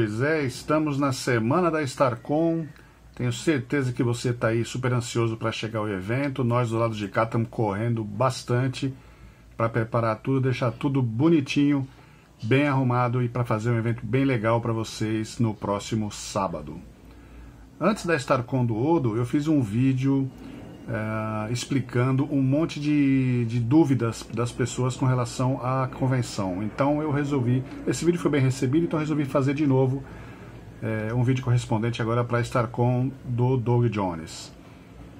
Pois é, estamos na semana da StarCon Tenho certeza que você está aí super ansioso para chegar ao evento. Nós do lado de cá estamos correndo bastante para preparar tudo, deixar tudo bonitinho, bem arrumado e para fazer um evento bem legal para vocês no próximo sábado. Antes da StarCon do Odo, eu fiz um vídeo é, explicando um monte de, de, dúvidas das pessoas com relação à convenção. Então eu resolvi, esse vídeo foi bem recebido, então resolvi fazer de novo é, um vídeo correspondente agora para com do Doug Jones.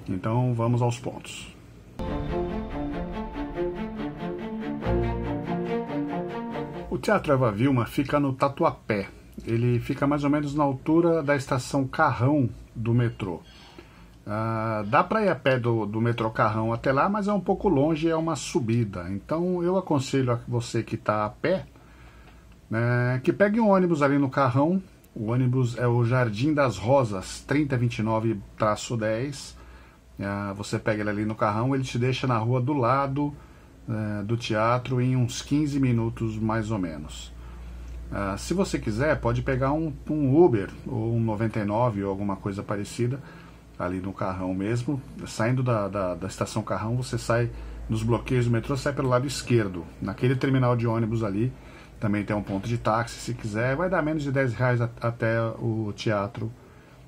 Então vamos aos pontos. O Teatro Eva Vilma fica no Tatuapé. Ele fica mais ou menos na altura da estação Carrão do metrô. Ah, dá para ir a pé do, do metrô Carrão até lá, mas é um pouco longe, é uma subida. Então eu aconselho a você que está a pé né, que pegue um ônibus ali no Carrão. O ônibus é o Jardim das Rosas, 3029-10. Ah, você pega ele ali no Carrão, ele te deixa na rua do lado eh, do teatro em uns 15 minutos mais ou menos. Ah, se você quiser, pode pegar um, um Uber ou um 99 ou alguma coisa parecida ali no Carrão mesmo. Saindo da, da, da estação Carrão, você sai nos bloqueios do metrô, sai pelo lado esquerdo. Naquele terminal de ônibus ali, também tem um ponto de táxi, se quiser, vai dar menos de 10 reais a, até o teatro,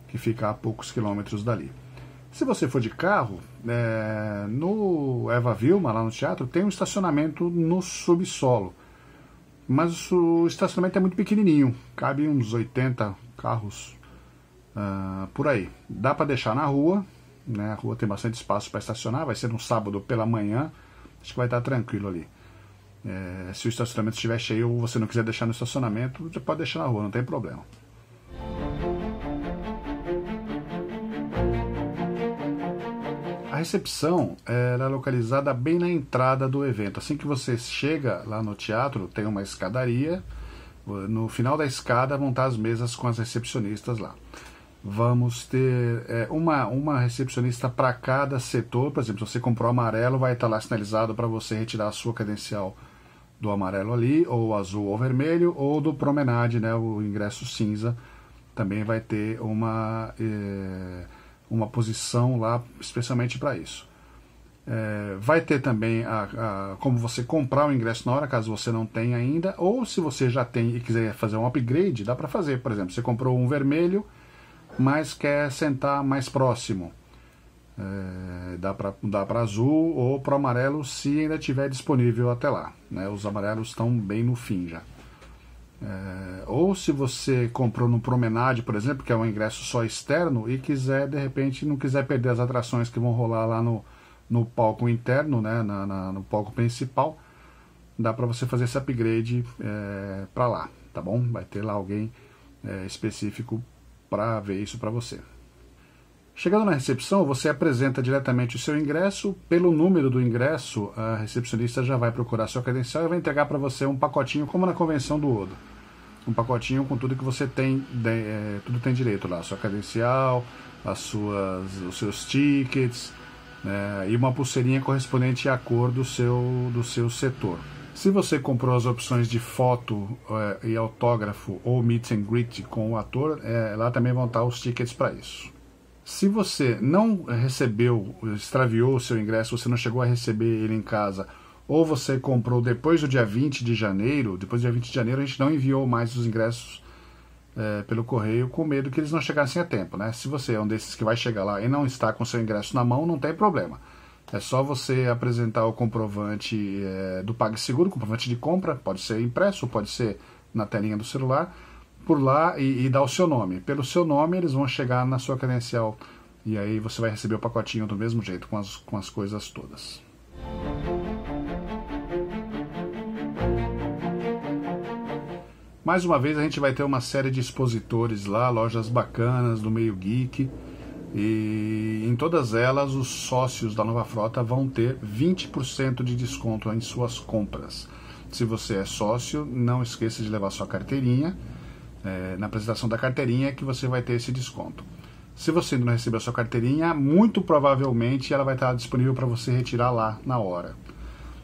que fica a poucos quilômetros dali. Se você for de carro, é, no Eva Vilma, lá no teatro, tem um estacionamento no subsolo. Mas o estacionamento é muito pequenininho, cabe uns 80 carros uh, por aí. Dá para deixar na rua, né? A rua tem bastante espaço para estacionar, vai ser um sábado pela manhã, acho que vai estar tranquilo ali. É, se o estacionamento estiver cheio ou você não quiser deixar no estacionamento, você pode deixar na rua, não tem problema. A recepção era é localizada bem na entrada do evento. Assim que você chega lá no teatro, tem uma escadaria. No final da escada vão estar as mesas com as recepcionistas lá vamos ter é, uma, uma recepcionista para cada setor. Por exemplo, se você comprou amarelo, vai estar tá lá sinalizado para você retirar a sua credencial do amarelo ali, ou azul ou vermelho, ou do promenade, né, o ingresso cinza, também vai ter uma, é, uma posição lá especialmente para isso. É, vai ter também a, a, como você comprar o ingresso na hora, caso você não tenha ainda, ou se você já tem e quiser fazer um upgrade, dá para fazer. Por exemplo, você comprou um vermelho, mas quer sentar mais próximo. É, dá para dá para azul ou para amarelo se ainda tiver disponível até lá. Né? Os amarelos estão bem no fim já. É, ou se você comprou no Promenade, por exemplo, que é um ingresso só externo, e quiser, de repente, não quiser perder as atrações que vão rolar lá no, no palco interno, né? na, na no palco principal, dá para você fazer esse upgrade é, para lá, tá bom? Vai ter lá alguém é, específico para ver isso para você. Chegando na recepção, você apresenta diretamente o seu ingresso. Pelo número do ingresso, a recepcionista já vai procurar sua credencial e vai entregar para você um pacotinho, como na convenção do Odo. Um pacotinho com tudo que você tem, de, é, tudo tem direito lá: a sua credencial, as suas, os seus tickets né, e uma pulseirinha correspondente à cor do seu, do seu setor. Se você comprou as opções de foto é, e autógrafo ou meet and greet com o ator, é, lá também vão estar os tickets para isso. Se você não recebeu, extraviou o seu ingresso, você não chegou a receber ele em casa, ou você comprou depois do dia 20 de janeiro, depois do dia 20 de janeiro a gente não enviou mais os ingressos é, pelo correio com medo que eles não chegassem a tempo, né? Se você é um desses que vai chegar lá e não está com seu ingresso na mão, não tem problema é só você apresentar o comprovante é, do PagSeguro, comprovante de compra, pode ser impresso, pode ser na telinha do celular, por lá e, e dar o seu nome. Pelo seu nome, eles vão chegar na sua credencial e aí você vai receber o pacotinho do mesmo jeito, com as, com as coisas todas. Mais uma vez, a gente vai ter uma série de expositores lá, lojas bacanas do meio geek. E em todas elas, os sócios da nova frota vão ter 20% de desconto em suas compras. Se você é sócio, não esqueça de levar sua carteirinha. É, na apresentação da carteirinha é que você vai ter esse desconto. Se você ainda não recebeu a sua carteirinha, muito provavelmente ela vai estar disponível para você retirar lá na hora.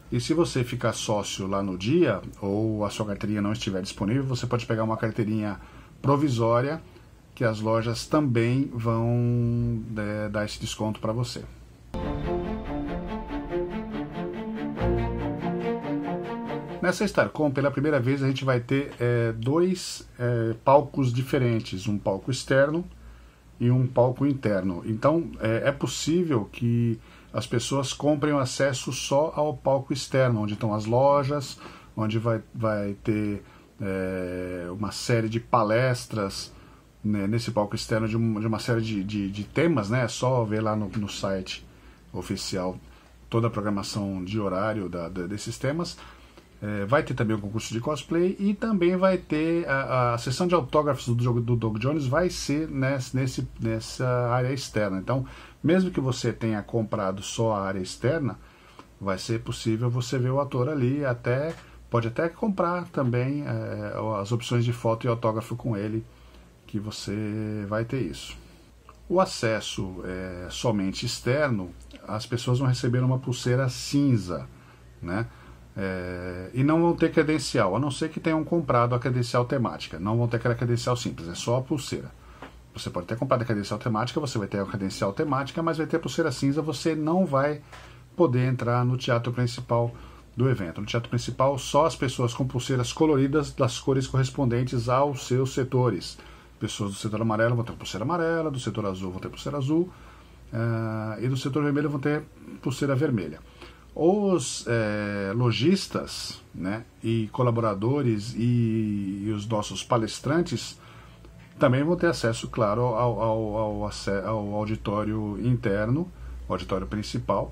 E se você ficar sócio lá no dia ou a sua carteirinha não estiver disponível, você pode pegar uma carteirinha provisória que as lojas também vão é, dar esse desconto para você. Nessa Starcom, pela primeira vez, a gente vai ter é, dois é, palcos diferentes, um palco externo e um palco interno. Então, é, é, possível que as pessoas comprem o acesso só ao palco externo, onde estão as lojas, onde vai, vai ter é, uma série de palestras né, nesse palco externo de, um, de uma série de, de, de, temas, né? É só ver lá no, no site oficial toda a programação de horário da, da, desses temas. É, vai ter também o concurso de cosplay e também vai ter a, a sessão de autógrafos do jogo do Doug Jones vai ser nesse, nesse, nessa área externa. Então, mesmo que você tenha comprado só a área externa, vai ser possível você ver o ator ali até pode até comprar também é, as opções de foto e autógrafo com ele que você vai ter isso. O acesso é, somente externo, as pessoas vão receber uma pulseira cinza, né? É, e não vão ter credencial, a não ser que tenham comprado a credencial temática. Não vão ter aquela credencial simples, é só a pulseira. Você pode ter comprado a credencial temática, você vai ter a credencial temática, mas vai ter a pulseira cinza, você não vai poder entrar no teatro principal do evento. No teatro principal, só as pessoas com pulseiras coloridas das cores correspondentes aos seus setores pessoas do setor amarelo vão ter pulseira amarela, do setor azul vão ter pulseira azul uh, e do setor vermelho vão ter pulseira vermelha. Os eh, lojistas né, e colaboradores e, e, os nossos palestrantes também vão ter acesso, claro, ao, ao, ao, ao auditório interno, auditório principal.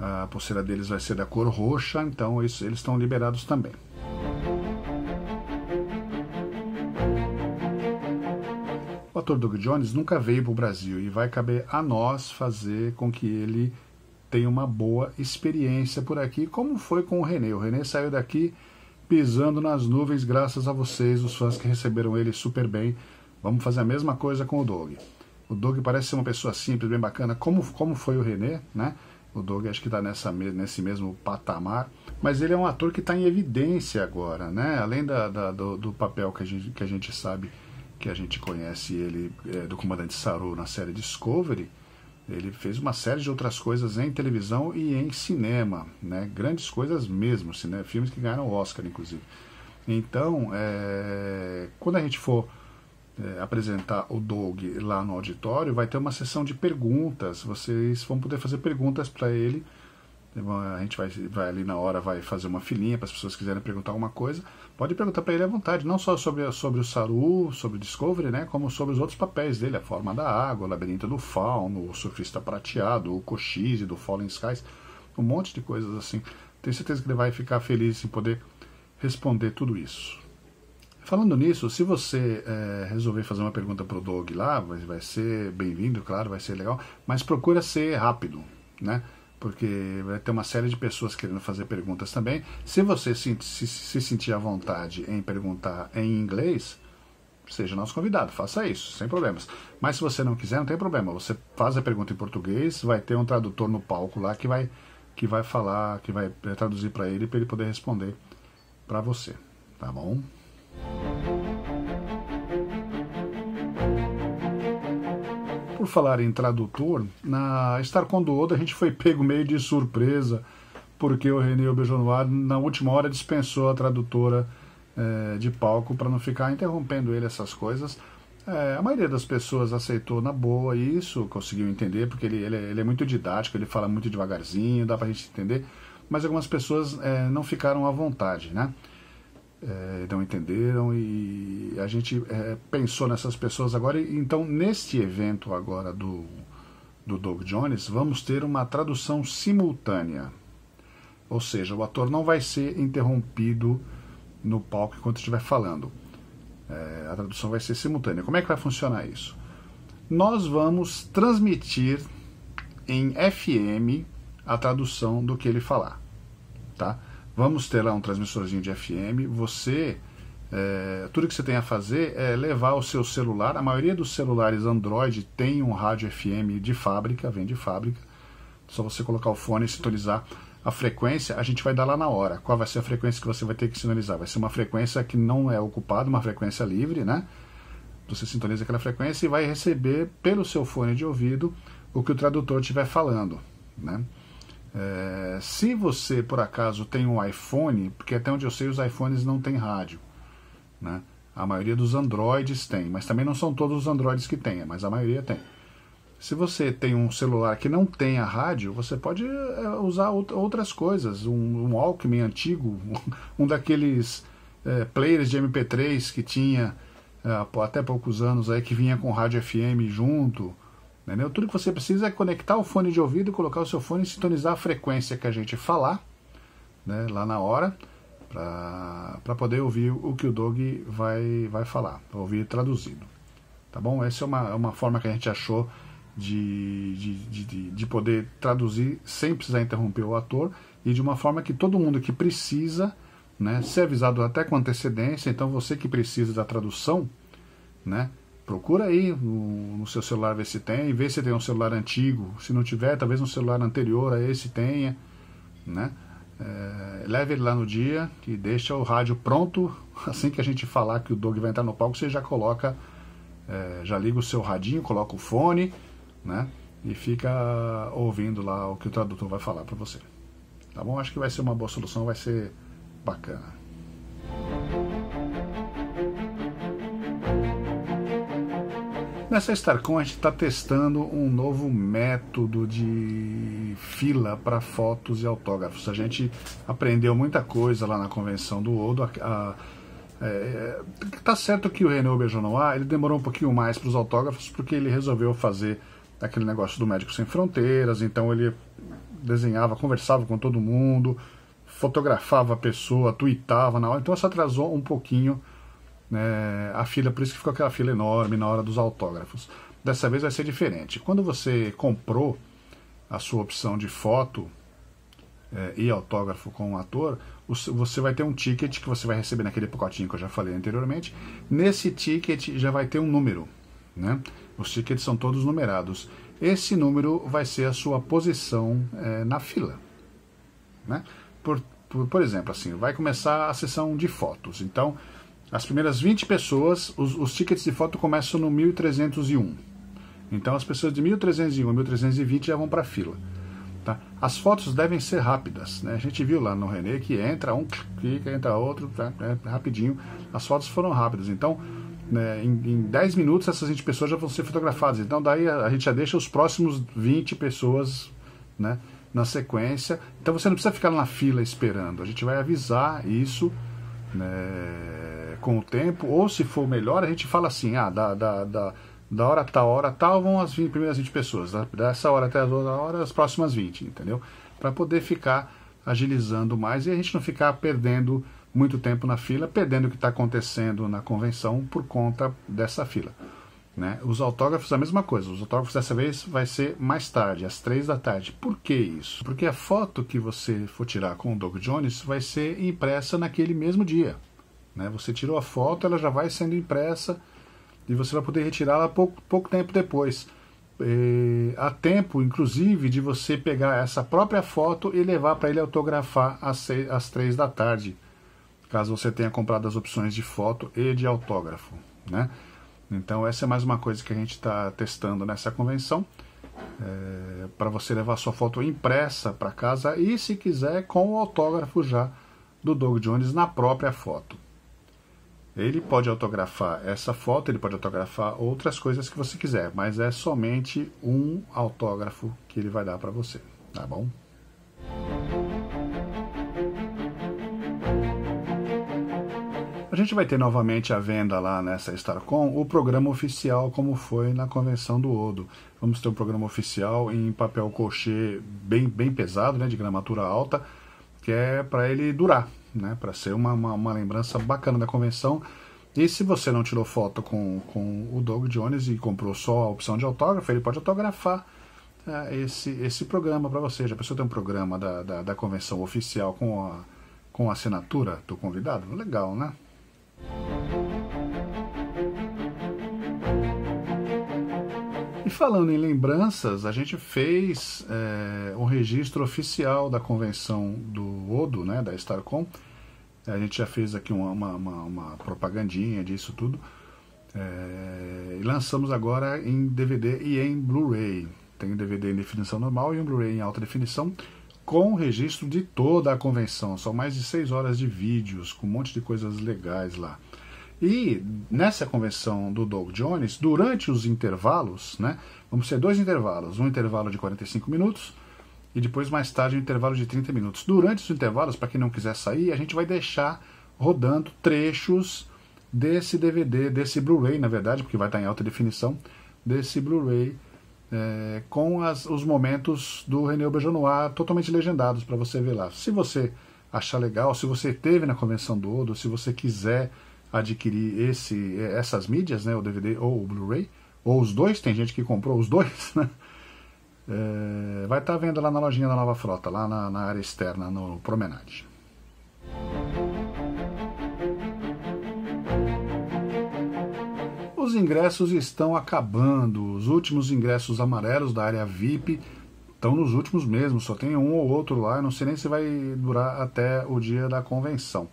A pulseira deles vai ser da cor roxa, então isso, eles estão liberados também. O ator Doug Jones nunca veio para o Brasil e vai caber a nós fazer com que ele tenha uma boa experiência por aqui, como foi com o René. O René saiu daqui pisando nas nuvens, graças a vocês, os fãs que receberam ele super bem. Vamos fazer a mesma coisa com o Doug. O Doug parece ser uma pessoa simples, bem bacana, como, como foi o René, né? O Doug acho que está nesse mesmo patamar, mas ele é um ator que está em evidência agora, né? Além da, da, do, do, papel que a gente, que a gente sabe que a gente conhece ele é, do Comandante Saru na série Discovery, ele fez uma série de outras coisas em televisão e em cinema, né? Grandes coisas mesmo, cinema, assim, né? filmes que ganharam Oscar, inclusive. Então, é, quando a gente for é, apresentar o Doug lá no auditório, vai ter uma sessão de perguntas. Vocês vão poder fazer perguntas para ele a gente vai, vai ali na hora, vai fazer uma filinha para as pessoas quiserem perguntar alguma coisa. Pode perguntar para ele à vontade, não só sobre, sobre o Saru, sobre o Discovery, né, como sobre os outros papéis dele, a forma da água, o labirinto do fauno, o surfista prateado, o Cochise do Fallen Skies, um monte de coisas assim. Tenho certeza que ele vai ficar feliz em poder responder tudo isso. Falando nisso, se você é, resolver fazer uma pergunta para o Doug lá, vai, vai ser bem-vindo, claro, vai ser legal, mas procura ser rápido, né? porque vai ter uma série de pessoas querendo fazer perguntas também. Se você se, se, se sentir à vontade em perguntar em inglês, seja nosso convidado, faça isso, sem problemas. Mas se você não quiser, não tem problema. Você faz a pergunta em português, vai ter um tradutor no palco lá que vai, que vai falar, que vai eh, traduzir para ele, para ele poder responder para você. Tá bom? por falar em tradutor, na Star Oda a gente foi pego meio de surpresa, porque o René Obejonoir, na última hora, dispensou a tradutora é, de palco para não ficar interrompendo ele essas coisas. É, a maioria das pessoas aceitou na boa isso, conseguiu entender, porque ele, ele, é, ele é muito didático, ele fala muito devagarzinho, dá para a gente entender, mas algumas pessoas é, não ficaram à vontade, né? é, não entenderam e a gente é, pensou nessas pessoas agora. Então, neste evento agora do, do Doug Jones, vamos ter uma tradução simultânea. Ou seja, o ator não vai ser interrompido no palco enquanto estiver falando. É, a tradução vai ser simultânea. Como é que vai funcionar isso? Nós vamos transmitir em FM a tradução do que ele falar, tá? Vamos ter lá um transmissorzinho de FM. Você, é, tudo que você tem a fazer é levar o seu celular. A maioria dos celulares Android tem um rádio FM de fábrica, vem de fábrica. Só você colocar o fone e sintonizar a frequência. A gente vai dar lá na hora. Qual vai ser a frequência que você vai ter que sintonizar? Vai ser uma frequência que não é ocupada, uma frequência livre, né? Você sintoniza aquela frequência e vai receber pelo seu fone de ouvido o que o tradutor estiver falando, né? É, se você por acaso tem um iPhone, porque até onde eu sei os iPhones não têm rádio, né? A maioria dos Androids tem, mas também não são todos os Androids que têm, mas a maioria tem. Se você tem um celular que não tem a rádio, você pode é, usar outras coisas, um, um Walkman antigo, um daqueles é, players de MP3 que tinha é, até poucos anos aí que vinha com rádio FM junto Entendeu? Tudo que você precisa é conectar o fone de ouvido, colocar o seu fone e sintonizar a frequência que a gente falar né, lá na hora para poder ouvir o que o Dog vai, vai falar, ouvir traduzido. Tá bom? Essa é uma, é uma forma que a gente achou de, de, de, de poder traduzir sem precisar interromper o ator e de uma forma que todo mundo que precisa né, ser avisado até com antecedência. Então, você que precisa da tradução, né, procura aí no, no, seu celular ver se tem, ver se tem um celular antigo. Se não tiver, talvez um celular anterior a esse tenha, né? É, leve ele lá no dia e deixa o rádio pronto. Assim que a gente falar que o Doug vai entrar no palco, você já coloca, é, já liga o seu radinho, coloca o fone, né? E fica ouvindo lá o que o tradutor vai falar para você. Tá bom? Acho que vai ser uma boa solução, vai ser bacana. Nessa StarCon a gente está testando um novo método de fila para fotos e autógrafos. A gente aprendeu muita coisa lá na convenção do Odo. Está é, tá certo que o René Auberjonois ele demorou um pouquinho mais para os autógrafos porque ele resolveu fazer aquele negócio do Médico Sem Fronteiras, então ele desenhava, conversava com todo mundo, fotografava a pessoa, tweetava na hora, então isso atrasou um pouquinho né, a fila, por isso que ficou aquela fila enorme na hora dos autógrafos. Dessa vez vai ser diferente. Quando você comprou a sua opção de foto é, e autógrafo com o um ator, você vai ter um ticket que você vai receber naquele pacotinho que eu já falei anteriormente. Nesse ticket já vai ter um número. Né? Os tickets são todos numerados. Esse número vai ser a sua posição é, na fila. Né? Por, por, por exemplo, assim, vai começar a sessão de fotos. Então, as primeiras 20 pessoas, os, os tickets de foto começam no 1301. Então as pessoas de 1301 a 1320 já vão para a fila. Tá? As fotos devem ser rápidas. Né? A gente viu lá no René que entra um, clica, entra outro, tá? é rapidinho. As fotos foram rápidas. Então, né, em, em 10 minutos, essas 20 pessoas já vão ser fotografadas. Então, daí a, a gente já deixa os próximos 20 pessoas né, na sequência. Então, você não precisa ficar na fila esperando. A gente vai avisar isso. Né, com o tempo, ou se for melhor, a gente fala assim, ah, da, da, da, da hora tal, hora tal, vão as 20, primeiras 20 pessoas, da, dessa hora até a outra hora, as próximas 20, entendeu? Para poder ficar agilizando mais e a gente não ficar perdendo muito tempo na fila, perdendo o que está acontecendo na convenção por conta dessa fila. Né? Os autógrafos, a mesma coisa. Os autógrafos dessa vez vai ser mais tarde, às três da tarde. Por que isso? Porque a foto que você for tirar com o Doug Jones vai ser impressa naquele mesmo dia. Né? Você tirou a foto, ela já vai sendo impressa e você vai poder retirá-la pouco, pouco tempo depois. E há tempo, inclusive, de você pegar essa própria foto e levar para ele autografar às, seis, às três da tarde, caso você tenha comprado as opções de foto e de autógrafo. Né? Então, essa é mais uma coisa que a gente está testando nessa convenção. É, eh, para você levar sua foto impressa para casa e, se quiser, com o autógrafo já do Doug Jones na própria foto. Ele pode autografar essa foto, ele pode autografar outras coisas que você quiser, mas é somente um autógrafo que ele vai dar para você, tá bom? A gente vai ter novamente a venda lá nessa Starcom, o programa oficial como foi na convenção do Odo. Vamos ter um programa oficial em papel cochê bem, bem pesado, né, de gramatura alta, que é para ele durar, né, para ser uma, uma, uma, lembrança bacana da convenção. E se você não tirou foto com, com o Doug Jones e comprou só a opção de autógrafo, ele pode autografar uh, esse, esse programa para você. Já pensou ter um programa da, da, da, convenção oficial com a, com a assinatura do convidado? Legal, né? E falando em lembranças, a gente fez é, um registro oficial da convenção do Odo, né, da Starcom. A gente já fez aqui uma, uma, uma propagandinha disso tudo. É, e lançamos agora em DVD e em Blu-ray. Tem um DVD em definição normal e um Blu-ray em alta definição, com registro de toda a convenção. São mais de 6 horas de vídeos, com um monte de coisas legais lá. E nessa convenção do Doug Jones, durante os intervalos, né, vamos ter dois intervalos, um intervalo de 45 minutos e depois mais tarde um intervalo de 30 minutos. Durante os intervalos, para quem não quiser sair, a gente vai deixar rodando trechos desse DVD, desse Blu-ray, na verdade, porque vai estar tá em alta definição, desse Blu-ray é, com as, os momentos do René Auberjonois totalmente legendados para você ver lá. Se você achar legal, se você teve na convenção do Odo, se você quiser adquirir esse, eh, essas mídias, né, o DVD ou o Blu-ray, ou os dois, tem gente que comprou os dois, né? É, vai estar tá vendo lá na lojinha da Nova Frota, lá na, na área externa, no Promenade. Os ingressos estão acabando. Os últimos ingressos amarelos da área VIP estão nos últimos mesmo. Só tem um ou outro lá. Eu não sei nem se vai durar até o dia da convenção.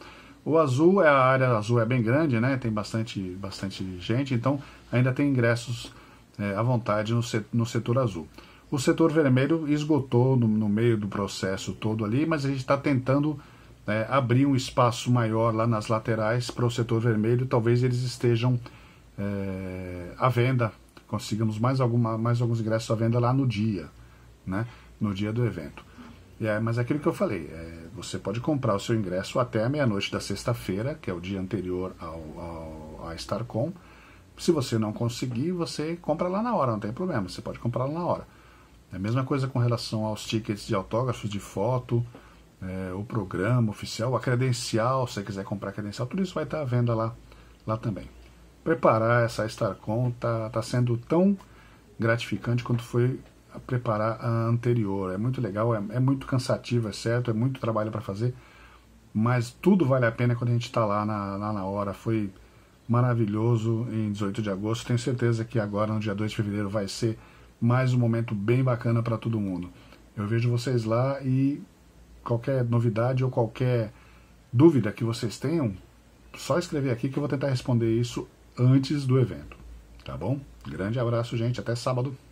O azul, é a área azul é bem grande, né? Tem bastante, bastante gente, então ainda tem ingressos é, à vontade no, set, no setor azul. O setor vermelho esgotou no, no, meio do processo todo ali, mas a gente está tentando é, abrir um espaço maior lá nas laterais para o setor vermelho. Talvez eles estejam é, à venda, consigamos mais, alguma, mais alguns ingressos à venda lá no dia, né? no dia do evento. É, mas é aquilo que eu falei, é, você pode comprar o seu ingresso até a meia-noite da sexta-feira, que é o dia anterior ao, ao, à StarCon. Se você não conseguir, você compra lá na hora, não tem problema, você pode comprar lá na hora. É a mesma coisa com relação aos tickets de autógrafos, de foto, é, o programa oficial, a credencial, se você quiser comprar credencial, tudo isso vai estar à venda lá, lá também. Preparar essa StarCon está tá sendo tão gratificante quanto foi preparar a anterior. É muito legal, é, é muito cansativo, é certo, é muito trabalho para fazer, mas tudo vale a pena quando a gente está lá na, lá na hora. Foi maravilhoso em 18 de agosto. Tenho certeza que agora, no dia 2 de fevereiro, vai ser mais um momento bem bacana para todo mundo. Eu vejo vocês lá e qualquer novidade ou qualquer dúvida que vocês tenham, só escrever aqui que eu vou tentar responder isso antes do evento. Tá bom? Grande abraço, gente. Até sábado.